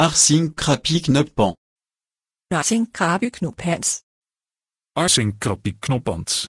Arsinkrapi-Knöppan. Arsinkrapi-Knuppans. Arsinkrapi-Knuppans.